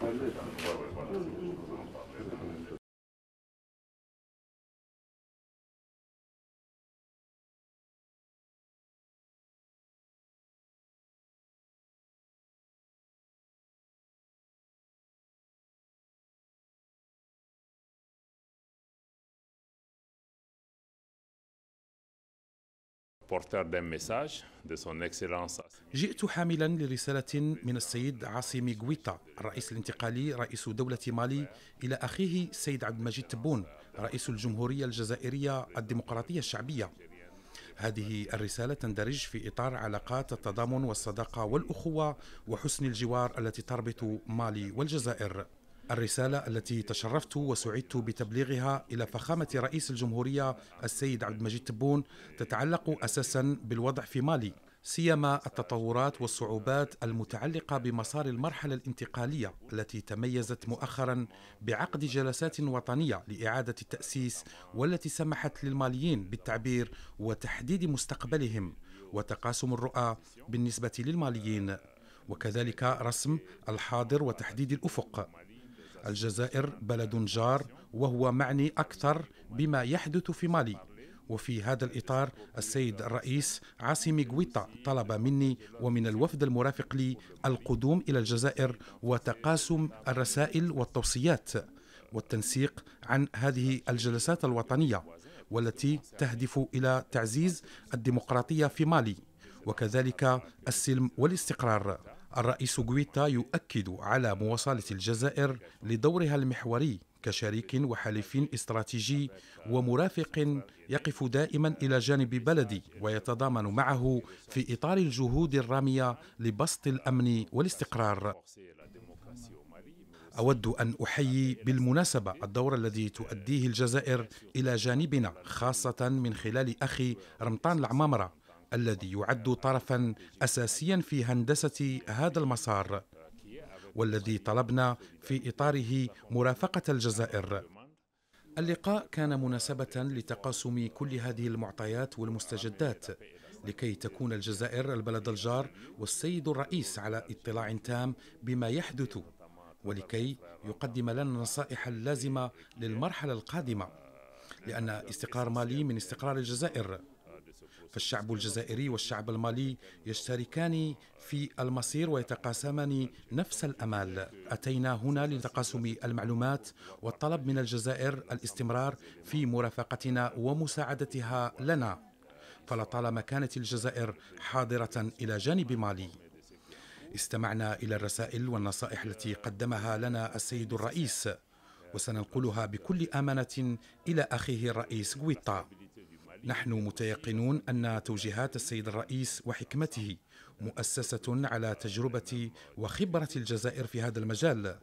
嗯嗯。جئت حاملا لرسالة من السيد عاصم غويتا الرئيس الانتقالي رئيس دولة مالي إلى أخيه السيد عبد المجيد تبون رئيس الجمهورية الجزائرية الديمقراطية الشعبية هذه الرسالة تندرج في إطار علاقات التضامن والصداقة والأخوة وحسن الجوار التي تربط مالي والجزائر الرسالة التي تشرفت وسعدت بتبليغها إلى فخامة رئيس الجمهورية السيد عبد المجيد تبون تتعلق أساسا بالوضع في مالي سيما التطورات والصعوبات المتعلقة بمسار المرحلة الانتقالية التي تميزت مؤخرا بعقد جلسات وطنية لإعادة التأسيس والتي سمحت للماليين بالتعبير وتحديد مستقبلهم وتقاسم الرؤى بالنسبة للماليين وكذلك رسم الحاضر وتحديد الأفق الجزائر بلد جار وهو معني أكثر بما يحدث في مالي وفي هذا الإطار السيد الرئيس عاصمي غويطة طلب مني ومن الوفد المرافق لي القدوم إلى الجزائر وتقاسم الرسائل والتوصيات والتنسيق عن هذه الجلسات الوطنية والتي تهدف إلى تعزيز الديمقراطية في مالي وكذلك السلم والاستقرار الرئيس غويتا يؤكد على مواصلة الجزائر لدورها المحوري كشريك وحليف استراتيجي ومرافق يقف دائما الى جانب بلدي ويتضامن معه في اطار الجهود الراميه لبسط الامن والاستقرار أود أن أحيي بالمناسبة الدور الذي تؤديه الجزائر إلى جانبنا خاصة من خلال أخي رمطان العمامرة الذي يعد طرفا اساسيا في هندسه هذا المسار والذي طلبنا في اطاره مرافقه الجزائر اللقاء كان مناسبه لتقاسم كل هذه المعطيات والمستجدات لكي تكون الجزائر البلد الجار والسيد الرئيس على اطلاع تام بما يحدث ولكي يقدم لنا النصائح اللازمه للمرحله القادمه لان استقرار مالي من استقرار الجزائر فالشعب الجزائري والشعب المالي يشتركان في المصير ويتقاسمان نفس الامال اتينا هنا لتقاسم المعلومات والطلب من الجزائر الاستمرار في مرافقتنا ومساعدتها لنا فلطالما كانت الجزائر حاضره الى جانب مالي استمعنا الى الرسائل والنصائح التي قدمها لنا السيد الرئيس وسننقلها بكل امانه الى اخيه الرئيس غويطا نحن متيقنون أن توجيهات السيد الرئيس وحكمته مؤسسة على تجربة وخبرة الجزائر في هذا المجال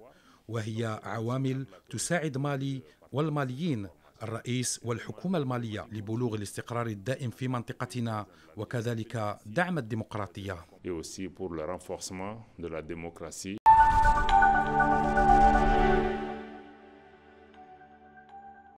وهي عوامل تساعد مالي والماليين الرئيس والحكومة المالية لبلوغ الاستقرار الدائم في منطقتنا وكذلك دعم الديمقراطية.